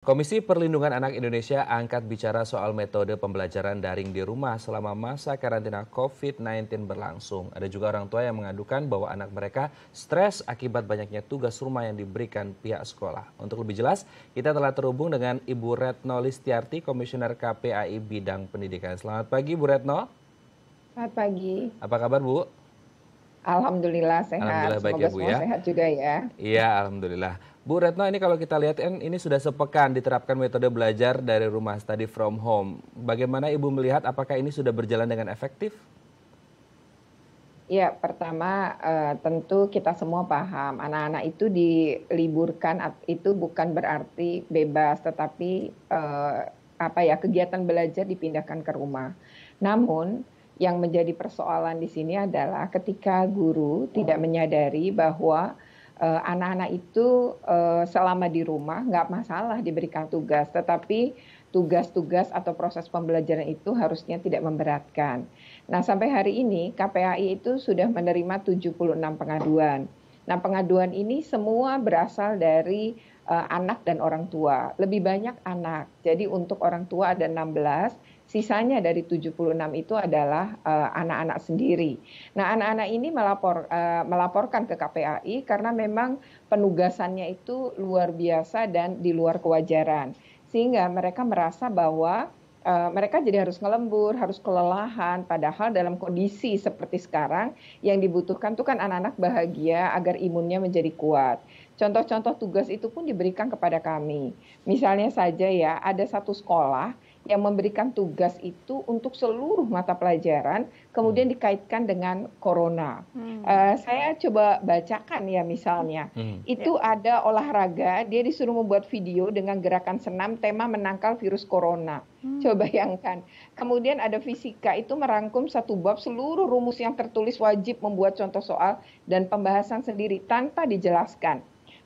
Komisi Perlindungan Anak Indonesia angkat bicara soal metode pembelajaran daring di rumah selama masa karantina COVID-19 berlangsung. Ada juga orang tua yang mengadukan bahwa anak mereka stres akibat banyaknya tugas rumah yang diberikan pihak sekolah. Untuk lebih jelas, kita telah terhubung dengan Ibu Retno Listiarti, Komisioner KPAI Bidang Pendidikan. Selamat pagi, Bu Retno. Selamat pagi. Apa kabar, Bu? Alhamdulillah sehat. Alhamdulillah baik ya, Semoga ya, Bu, ya. sehat juga ya. Iya, alhamdulillah. Bu Retno, ini kalau kita lihat kan ini sudah sepekan diterapkan metode belajar dari rumah study from home. Bagaimana Ibu melihat apakah ini sudah berjalan dengan efektif? Ya, pertama eh, tentu kita semua paham anak-anak itu diliburkan itu bukan berarti bebas, tetapi eh, apa ya kegiatan belajar dipindahkan ke rumah. Namun yang menjadi persoalan di sini adalah ketika guru tidak menyadari bahwa Eh, anak-anak itu eh, selama di rumah nggak masalah diberikan tugas, tetapi tugas-tugas atau proses pembelajaran itu harusnya tidak memberatkan. Nah, sampai hari ini KPAI itu sudah menerima 76 pengaduan. Nah, pengaduan ini semua berasal dari Eh, anak dan orang tua. Lebih banyak anak. Jadi untuk orang tua ada 16, sisanya dari 76 itu adalah eh, anak-anak uh, sendiri. Nah, anak-anak ini melapor uh, melaporkan ke KPAI karena memang penugasannya itu luar biasa dan di luar kewajaran. Sehingga mereka merasa bahwa Uh, mereka jadi harus ngelembur, harus kelelahan. Padahal dalam kondisi seperti sekarang, yang dibutuhkan itu kan anak-anak bahagia agar imunnya menjadi kuat. Contoh-contoh tugas itu pun diberikan kepada kami. Misalnya saja ya, ada satu sekolah yang memberikan tugas itu untuk seluruh mata pelajaran, kemudian hmm. dikaitkan dengan corona. Hmm. Uh, saya coba bacakan ya misalnya, hmm. itu ya. ada olahraga, dia disuruh membuat video dengan gerakan senam tema menangkal virus corona. Hmm. Coba bayangkan. Kemudian ada fisika itu merangkum satu bab seluruh rumus yang tertulis wajib membuat contoh soal dan pembahasan sendiri tanpa dijelaskan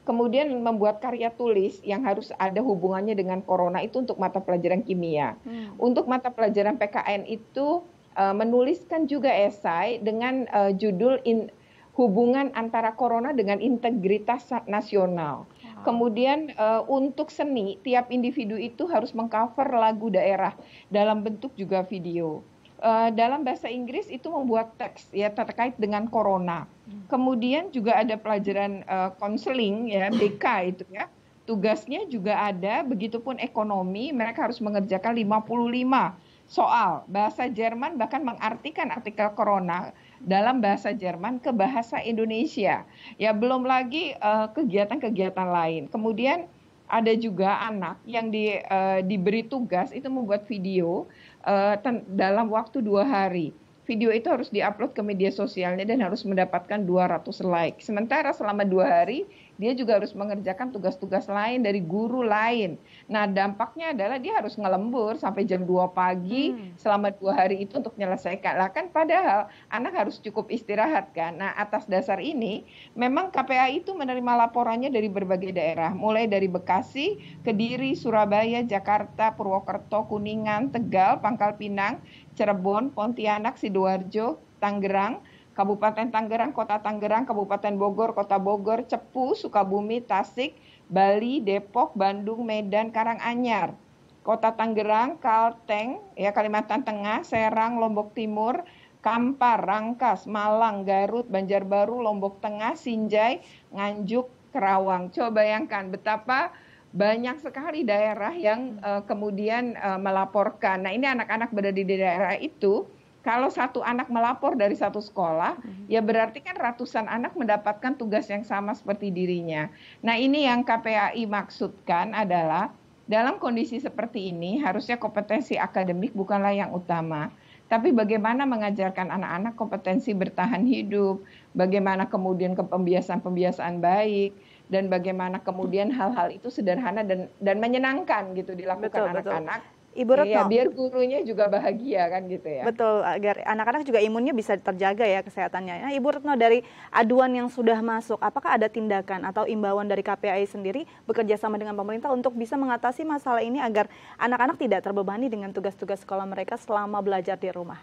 kemudian membuat karya tulis yang harus ada hubungannya dengan corona itu untuk mata pelajaran kimia. Hmm. Untuk mata pelajaran PKN itu uh, menuliskan juga esai dengan uh, judul in, hubungan antara corona dengan integritas nasional. Kemudian uh, untuk seni, tiap individu itu harus mengcover lagu daerah dalam bentuk juga video. Eh, dalam bahasa Inggris itu membuat teks ya terkait dengan corona. Hmm. Kemudian juga ada pelajaran konseling eh, counseling ya BK itu ya. Tugasnya juga ada, begitupun ekonomi, mereka harus mengerjakan 55 soal. Bahasa Jerman bahkan mengartikan artikel corona dalam bahasa Jerman ke bahasa Indonesia. Ya belum lagi eh, kegiatan-kegiatan uh, lain. Kemudian ada juga anak yang di, uh, diberi tugas itu membuat video Eh, dalam waktu dua hari. Video itu harus diupload ke media sosialnya dan harus mendapatkan 200 like. Sementara selama dua hari dia juga harus mengerjakan tugas-tugas lain dari guru lain. Nah, dampaknya adalah dia harus ngelembur sampai jam 2 pagi hmm. selama dua hari itu untuk menyelesaikan. Lah kan padahal anak harus cukup istirahat kan. Nah, atas dasar ini memang KPA itu menerima laporannya dari berbagai daerah, mulai dari Bekasi, Kediri, Surabaya, Jakarta, Purwokerto, Kuningan, Tegal, Pangkal Pinang, Cirebon, Pontianak, Sidoarjo, Tangerang, Kabupaten Tangerang, Kota Tangerang, Kabupaten Bogor, Kota Bogor, Cepu, Sukabumi, Tasik, Bali, Depok, Bandung, Medan, Karanganyar. Kota Tangerang, Kalteng, ya Kalimantan Tengah, Serang, Lombok Timur, Kampar, Rangkas, Malang, Garut, Banjarbaru, Lombok Tengah, Sinjai, Nganjuk, Kerawang. Coba bayangkan betapa banyak sekali daerah yang uh, kemudian uh, melaporkan. Nah, ini anak-anak berada di daerah itu kalau satu anak melapor dari satu sekolah, hmm. ya berarti kan ratusan anak mendapatkan tugas yang sama seperti dirinya. Nah, ini yang KPAI maksudkan adalah dalam kondisi seperti ini harusnya kompetensi akademik bukanlah yang utama, tapi bagaimana mengajarkan anak-anak kompetensi bertahan hidup, bagaimana kemudian kepembiasaan pembiasaan baik dan bagaimana kemudian hal-hal itu sederhana dan dan menyenangkan gitu dilakukan anak-anak Ibu iya, Retno. Iya, biar gurunya juga bahagia kan gitu ya. Betul, agar anak-anak juga imunnya bisa terjaga ya kesehatannya. Nah, Ibu Retno dari aduan yang sudah masuk, apakah ada tindakan atau imbauan dari KPAI sendiri bekerja sama dengan pemerintah untuk bisa mengatasi masalah ini agar anak-anak tidak terbebani dengan tugas-tugas sekolah mereka selama belajar di rumah?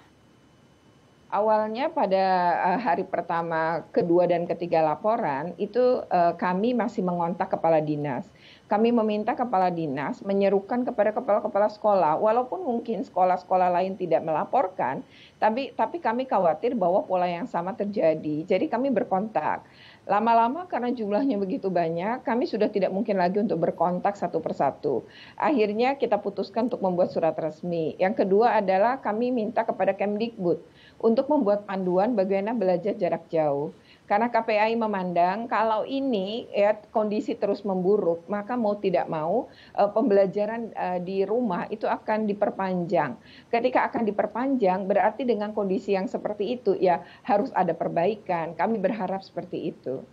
Awalnya pada eh, hari pertama, kedua dan ketiga laporan itu eh, kami masih mengontak kepala dinas. Kami meminta kepala dinas menyerukan kepada kepala-kepala sekolah, walaupun mungkin sekolah-sekolah lain tidak melaporkan, tapi tapi kami khawatir bahwa pola yang sama terjadi. Jadi kami berkontak. Lama-lama karena jumlahnya begitu banyak, kami sudah tidak mungkin lagi untuk berkontak satu persatu. Akhirnya kita putuskan untuk membuat surat resmi. Yang kedua adalah kami minta kepada Kemdikbud untuk membuat panduan bagaimana belajar jarak jauh. Karena KPAI memandang kalau ini ya kondisi terus memburuk, maka mau tidak mau eh, pembelajaran eh, di rumah itu akan diperpanjang. Ketika akan diperpanjang berarti dengan kondisi yang seperti itu ya harus ada perbaikan. Kami berharap seperti itu.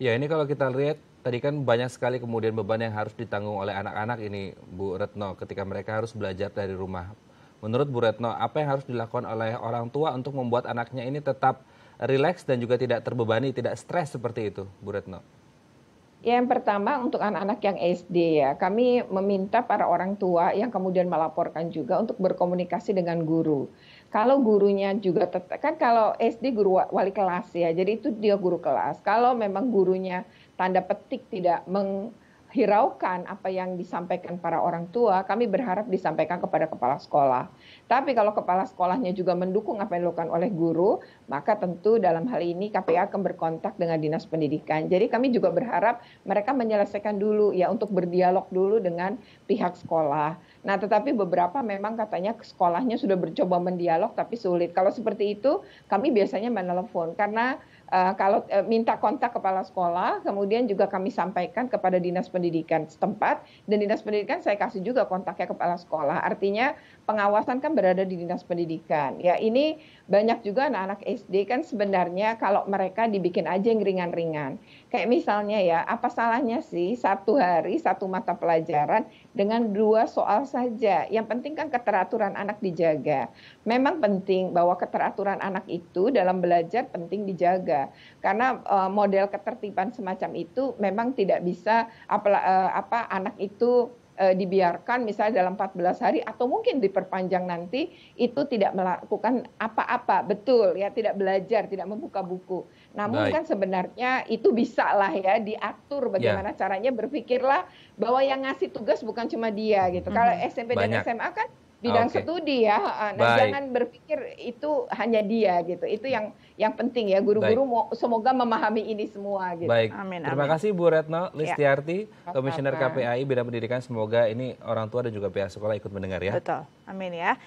Ya ini kalau kita lihat tadi kan banyak sekali kemudian beban yang harus ditanggung oleh anak-anak ini Bu Retno ketika mereka harus belajar dari rumah. Menurut Bu Retno, apa yang harus dilakukan oleh orang tua untuk membuat anaknya ini tetap rileks dan juga tidak terbebani, tidak stres seperti itu, Bu Retno? Ya, yang pertama untuk anak-anak yang SD ya, kami meminta para orang tua yang kemudian melaporkan juga untuk berkomunikasi dengan guru. Kalau gurunya juga kan kalau SD guru wali kelas ya, jadi itu dia guru kelas. Kalau memang gurunya tanda petik tidak meng hiraukan apa yang disampaikan para orang tua, kami berharap disampaikan kepada kepala sekolah. Tapi kalau kepala sekolahnya juga mendukung apa yang dilakukan oleh guru, maka tentu dalam hal ini KPA akan berkontak dengan Dinas Pendidikan. Jadi kami juga berharap mereka menyelesaikan dulu ya untuk berdialog dulu dengan pihak sekolah Nah, tetapi beberapa memang katanya sekolahnya sudah bercoba mendialog tapi sulit. Kalau seperti itu, kami biasanya menelepon karena uh, kalau uh, minta kontak kepala sekolah, kemudian juga kami sampaikan kepada dinas pendidikan setempat dan dinas pendidikan saya kasih juga kontaknya kepala sekolah. Artinya pengawasan kan berada di dinas pendidikan. Ya, ini banyak juga anak-anak SD kan sebenarnya kalau mereka dibikin aja yang ringan-ringan. Kayak misalnya ya, apa salahnya sih satu hari satu mata pelajaran dengan dua soal saja. Yang penting kan keteraturan anak dijaga. Memang penting bahwa keteraturan anak itu dalam belajar penting dijaga karena uh, model ketertiban semacam itu memang tidak bisa apa, uh, eh, apa anak itu Eh, dibiarkan misalnya dalam 14 hari atau mungkin diperpanjang nanti itu tidak melakukan apa-apa betul ya tidak belajar tidak membuka buku namun Baik. kan sebenarnya itu bisa lah ya diatur ya. bagaimana yeah. caranya berpikirlah bahwa yang ngasih tugas bukan cuma dia gitu mm -hmm. kalau SMP Banyak. dan SMA kan bidang okay. studi ya. Nah, jangan berpikir itu hanya dia gitu. Itu yang yang penting ya guru-guru semoga memahami ini semua gitu. Baik. Amin, amin. Terima kasih Bu Retno ya. Listiarti, ya. Komisioner KPAI Bidang Pendidikan. Semoga ini orang tua dan juga pihak sekolah ikut mendengar ya. Betul. Amin ya.